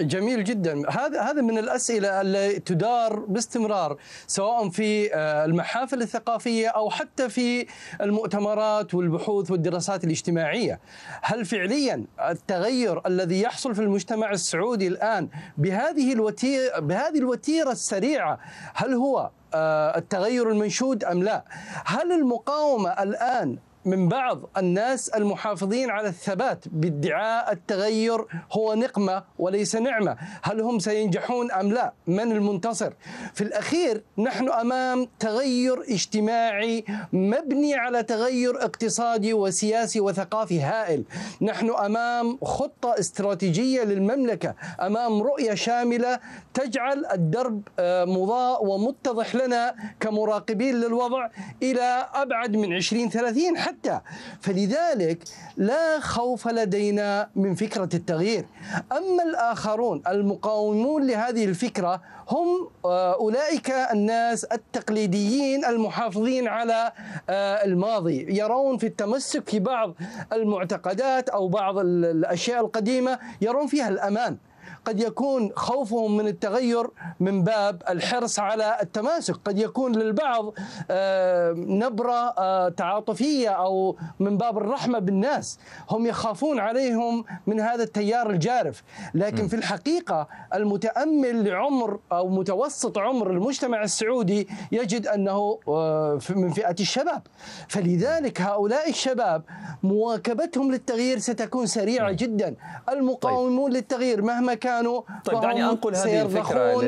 جميل جدا هذا هذا من الاسئله التي تدار باستمرار سواء في آه، المحافل الثقافيه او حتى في المؤتمرات والبحوث والدراسات الاجتماعيه هل فعليا التغير الذي يحصل في المجتمع السعودي الان بهذه الوتيره بهذه الوتيره السريعه هل هو آه، التغير المنشود ام لا؟ هل المقاومه الان من بعض الناس المحافظين على الثبات بادعاء التغير هو نقمه وليس نعمه، هل هم سينجحون ام لا؟ من المنتصر؟ في الاخير نحن امام تغير اجتماعي مبني على تغير اقتصادي وسياسي وثقافي هائل، نحن امام خطه استراتيجيه للمملكه، امام رؤيه شامله تجعل الدرب آه، مضاء ومتضح لنا كمراقبين للوضع الى ابعد من 20 30 حتى حتى فلذلك لا خوف لدينا من فكرة التغيير أما الآخرون المقاومون لهذه الفكرة هم آه، أولئك الناس التقليديين المحافظين على آه، الماضي يرون في التمسك في بعض المعتقدات أو بعض الأشياء القديمة يرون فيها الأمان قد يكون خوفهم من التغير من باب الحرص على التماسك قد يكون للبعض آه، نبرة آه، تعاطفية أو من باب الرحمة بالناس هم يخافون عليهم من هذا التيار الجارف لكن في الحقيقة المتأمل لعمر أو متوسط عمر المجتمع السعودي يجد أنه آه، من فئة الشباب فلذلك هؤلاء الشباب مواكبتهم للتغيير ستكون سريعة جدا المقاومون طيب. للتغيير مهما كانوا طيب دعني انقل هذه الفكره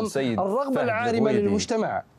للسيد الرغبه العارمه للمجتمع